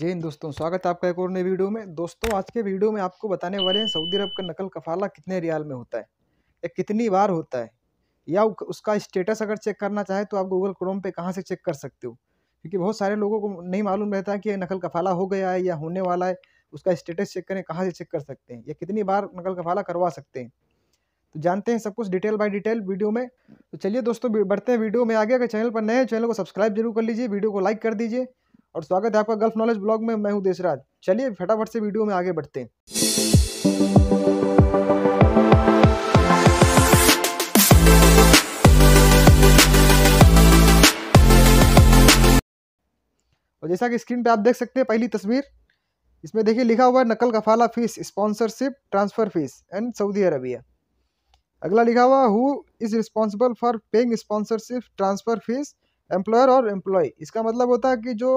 जय हिंद दोस्तों स्वागत है आपका एक और नए वीडियो में दोस्तों आज के वीडियो में आपको बताने वाले हैं सऊदी अरब का नकल कफाला कितने रियाल में होता है या कितनी बार होता है या उसका स्टेटस अगर चेक करना चाहे तो आप गूगल क्रोम पे कहाँ से चेक कर सकते हो क्योंकि बहुत सारे लोगों को नहीं मालूम रहता कि नकल कफाला हो गया है या होने वाला है उसका स्टेटस चेक करें कहाँ से चेक कर सकते हैं या कितनी बार नकल कफाला करवा सकते हैं तो जानते हैं सब कुछ डिटेल बाय डिटेल वीडियो में तो चलिए दोस्तों बढ़ते हैं वीडियो में आगे अगर चैनल पर नए हैं चैनल को सब्सक्राइब जरूर कर लीजिए वीडियो को लाइक कर दीजिए और स्वागत है आपका गल्फ नॉलेज ब्लॉग में मैं हूं देशराज चलिए फटाफट से वीडियो में आगे बढ़ते हैं और जैसा कि स्क्रीन पे आप देख सकते हैं पहली तस्वीर इसमें देखिए लिखा हुआ है नकल कफाला fees sponsorship transfer fees and Saudi Arabia अगला लिखा हुआ who is responsible for paying sponsorship transfer fees employer और एम्प्लॉय इसका मतलब होता है कि जो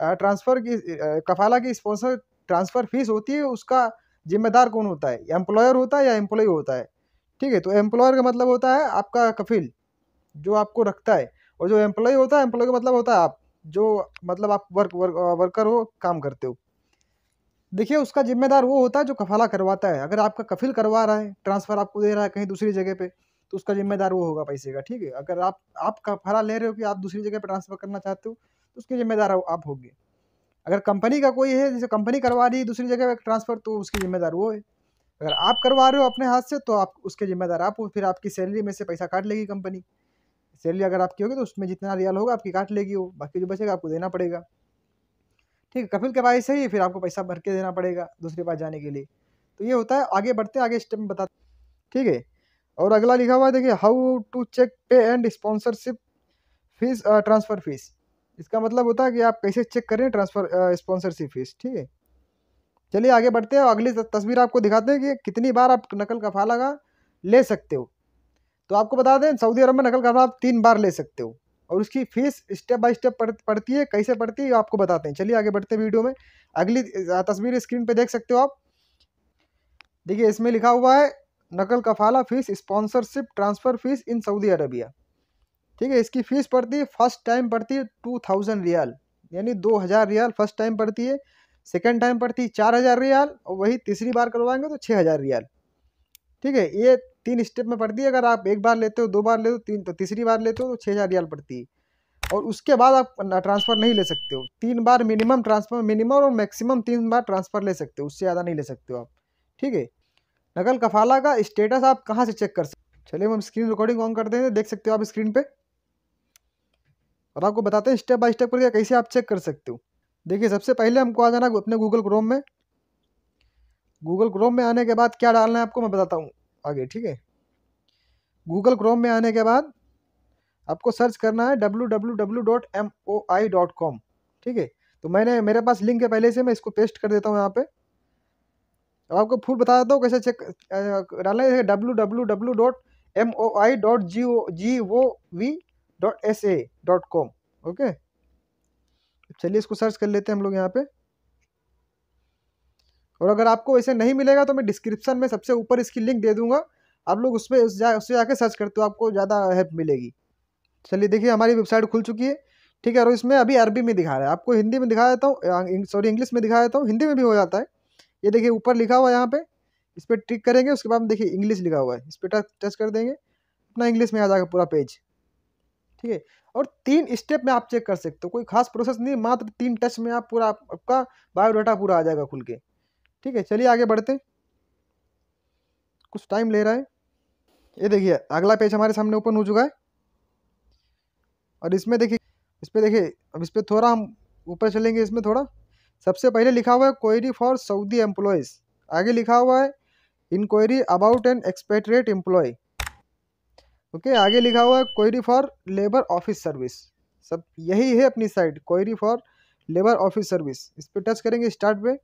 ट्रांसफ़र की कफाला की स्पॉन्सर ट्रांसफ़र फीस होती है उसका जिम्मेदार कौन होता है एम्प्लॉयर होता है या एम्प्लॉय होता है ठीक है तो एम्प्लॉयर का मतलब होता है आपका कफिल जो आपको रखता है और जो एम्प्लॉय होता है एम्प्लॉय का मतलब होता है आप जो मतलब आप वर्क वर्क वर्कर हो काम करते हो देखिए उसका जिम्मेदार वो होता है जो कफाला करवाता है अगर आपका कफिल करवा रहा है ट्रांसफ़र आपको दे रहा है कहीं दूसरी जगह पे तो उसका जिम्मेदार वो होगा पैसे का ठीक है अगर आप आप कफाला ले रहे हो कि आप दूसरी जगह पे ट्रांसफ़र करना चाहते हो उसकी जिम्मेदार आप होगी अगर कंपनी का कोई है जैसे कंपनी करवा रही है दूसरी जगह ट्रांसफ़र तो उसकी जिम्मेदार वो है अगर आप करवा रहे हो अपने हाथ से तो आप उसके जिम्मेदार आप हो फिर आपकी सैलरी में से पैसा काट लेगी कंपनी सैलरी अगर आपकी होगी तो उसमें जितना रियल होगा आपकी काट लेगी वो बाकी जो बचेगा आपको देना पड़ेगा ठीक है कपिल के भाई से ही फिर आपको पैसा भर के देना पड़ेगा दूसरे पास जाने के लिए तो ये होता है आगे बढ़ते आगे स्टेप में बताते ठीक है और अगला लिखा हुआ है देखिए how to check pay and sponsorship fees transfer fees इसका मतलब होता है कि आप कैसे चेक करें ट्रांसफ़र स्पॉन्सरशिप फीस ठीक है चलिए आगे बढ़ते हैं अगली तस्वीर आपको दिखाते हैं कि कितनी बार आप नकल का फाला ले सकते हो तो आपको बता दें सऊदी अरब में नकल का आप तीन बार ले सकते हो और उसकी फीस स्टेप बाय स्टेप पड़ती है कैसे पड़ती है आपको बताते हैं चलिए आगे बढ़ते हैं वीडियो में अगली तस्वीर स्क्रीन पे देख सकते हो आप देखिए इसमें लिखा हुआ है नकल कफाला fees sponsorship transfer fees in Saudi Arabia ठीक है इसकी फ़ीस पड़ती है फर्स्ट टाइम पड़ती है टू थाउजेंड रियाल यानी दो हज़ार रियाल फर्स्ट टाइम पड़ती है सेकेंड टाइम पड़ती है चार हज़ार रियाल और वही तीसरी बार करवाएंगे तो छः हज़ार रियाल ठीक है ये तीन स्टेप में पड़ती है अगर आप एक बार लेते हो दो बार लेते हो तीन तो तीसरी बार लेते हो तो छः हज़ार रियाल पड़ती है और उसके बाद आप ट्रांसफ़र नहीं ले सकते हो तीन बार मिनिमम ट्रांसफ़र मिनिमम और मैक्सिमम तीन बार ट्रांसफ़र ले सकते हो उससे ज़्यादा नहीं ले सकते हो आप ठीक है नकल कफाला का स्टेटस आप कहाँ से चेक कर सकते चलिए हम स्क्रीन रिकॉर्डिंग ऑन कर देंगे देख सकते हो आप स्क्रीन पर और आपको बताते हैं स्टेप बाय स्टेप करके कैसे आप चेक कर सकते हो देखिए सबसे पहले हमको आ जाना अपने गूगल क्रोम में गूगल क्रोम में आने के बाद क्या डालना है आपको मैं बताता हूँ आगे ठीक है गूगल क्रोम में आने के बाद आपको सर्च करना है www.moi.com ठीक है तो मैंने मेरे पास लिंक है पहले से मैं इसको पेस्ट कर देता हूँ यहाँ पे अब आपको फुल बता देता हूँ कैसे चेक डालना है W W W dot M O I dot G O G O V dot S A dot com okay चलिए इसको सर्च कर लेते हैं हम लोग यहाँ पे और अगर आपको ऐसे नहीं मिलेगा तो मैं डिस्क्रिप्शन में सबसे ऊपर इसकी लिंक दे दूंगा आप लोग उसमें उस जा उससे जाके सर्च करते हो आपको ज़्यादा हेल्प मिलेगी चलिए देखिए हमारी वेबसाइट खुल चुकी है ठीक है और इसमें अभी अरबी में दिखा रहा है आपको हिंदी में दिखा देता हूँ सॉरी इंग्लिश में दिखा देता हूँ हिंदी में भी हो जाता है ये देखिए ऊपर लिखा हुआ है यहाँ पे इस पर टिक करेंगे उसके बाद देखिए इंग्लिश लिखा हुआ है इस पर टच कर देंगे अपना इंग्लिश में आ जाएगा पूरा पेज ठीक है और तीन स्टेप में आप चेक कर सकते हो कोई खास प्रोसेस नहीं मात्र तीन टच में आप पूरा आपका बायोडाटा पूरा आ जाएगा खुल के ठीक है चलिए आगे बढ़ते कुछ टाइम ले रहा है ये देखिए अगला पेज हमारे सामने ओपन हो चुका है और इसमें देखिए इस पर देखिए अब इस पर थोड़ा हम ऊपर चलेंगे इसमें थोड़ा सबसे पहले लिखा हुआ है क्वेरी फॉर सऊदी एम्प्लॉयज़ आगे लिखा हुआ है inquiry about an expatriate employee okay okay, आगे लिखा हुआ है query for labour office service सब यही है अपनी site query for labour office service इस पर टच करेंगे स्टार्ट पे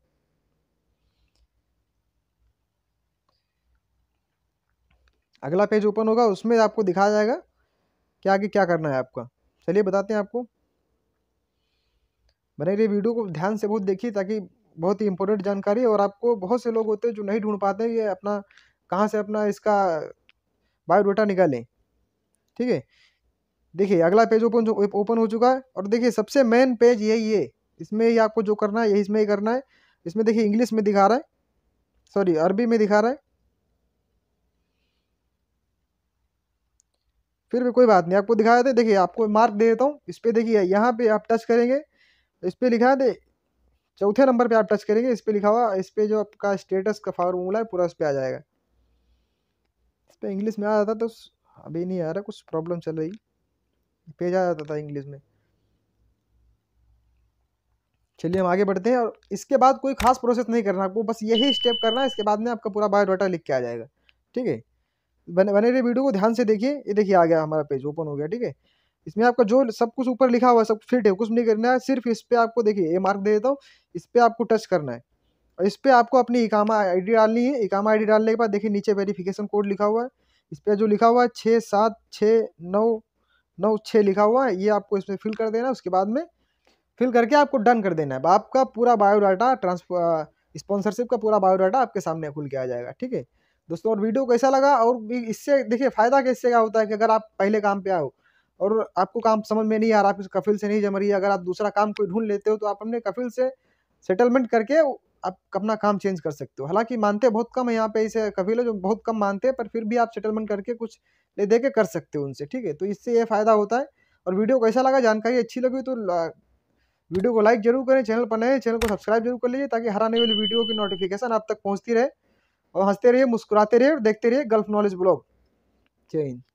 अगला पेज ओपन होगा उसमें आपको दिखाया जाएगा कि आगे क्या करना है आपका चलिए बताते हैं आपको बने रही वीडियो को ध्यान से बहुत देखिए ताकि बहुत ही इंपॉर्टेंट जानकारी और आपको बहुत से लोग होते हैं जो नहीं ढूंढ पाते हैं ये अपना कहाँ से अपना इसका बायोडाटा निकालें ठीक है देखिए अगला पेज ओपन ओपन हो चुका है और देखिए सबसे मेन पेज ये ये इसमें ही आपको जो करना है यही इसमें ही करना है इसमें देखिए इंग्लिश में दिखा रहा है सॉरी अरबी में दिखा रहा है फिर भी कोई बात नहीं आपको दिखा देते देखिए आपको मार्क दे देता हूँ इस पर देखिए यहाँ पे आप टच करेंगे इस पर लिखा दे चौथे नंबर पे आप टच करेंगे इस पर लिखा हुआ इस पर जो आपका स्टेटस का फार्मूला है पूरा उस पर आ जाएगा इस पर इंग्लिश में आ जाता तो अभी नहीं आ रहा कुछ प्रॉब्लम चल रही पेज आ जाता था इंग्लिश में चलिए हम आगे बढ़ते हैं और इसके बाद कोई खास प्रोसेस नहीं करना आपको बस यही स्टेप करना है इसके बाद में आपका पूरा बायोडाटा लिख के आ जाएगा ठीक है बने बने रहे वीडियो को ध्यान से देखिए ये देखिए आ गया हमारा पेज ओपन हो गया ठीक है इसमें आपका जो सब कुछ ऊपर लिखा हुआ है सब फिट है कुछ नहीं करना है सिर्फ इस पर आपको देखिए ये मार्क दे देता हूँ इस पर आपको टच करना है और इस पर आपको अपनी इकामा आई डालनी है इकामा आई डालने के बाद देखिए नीचे वेरिफिकेशन कोड लिखा हुआ है इस पर जो लिखा हुआ है छः सात छः नौ नौ छः लिखा हुआ है ये आपको इसमें फिल कर देना है उसके बाद में फिल करके आपको डन कर देना है आपका पूरा बायोडाटा ट्रांसफर स्पॉन्सरशिप का पूरा बायोडाटा आपके सामने खुल के आ जाएगा ठीक है दोस्तों और वीडियो कैसा लगा और इससे देखिए फ़ायदा कैसे का होता है कि अगर आप पहले काम पे आओ और आपको काम समझ में नहीं आ रहा आप इस कफिल से नहीं जम रही है अगर आप दूसरा काम कोई ढूंढ लेते हो तो आप अपने कफिल से सेटलमेंट करके आप अपना काम चेंज कर सकते हो हालांकि मानते बहुत कम है यहाँ पे ऐसे कभी लोग बहुत कम मानते हैं पर फिर भी आप सेटलमेंट करके कुछ ले दे के कर सकते हो उनसे ठीक है तो इससे ये फ़ायदा होता है और वीडियो कैसा लगा जानकारी अच्छी लगी तो वीडियो को लाइक जरूर करें चैनल पर नए चैनल को सब्सक्राइब जरूर कर लीजिए ताकि हर आने वाली वीडियो की नोटिफिकेशन आप तक पहुँचती रहे और हंसते रहिए मुस्कुराते रहिए और देखते रहिए गल्फ नॉलेज ब्लॉग जय हिंद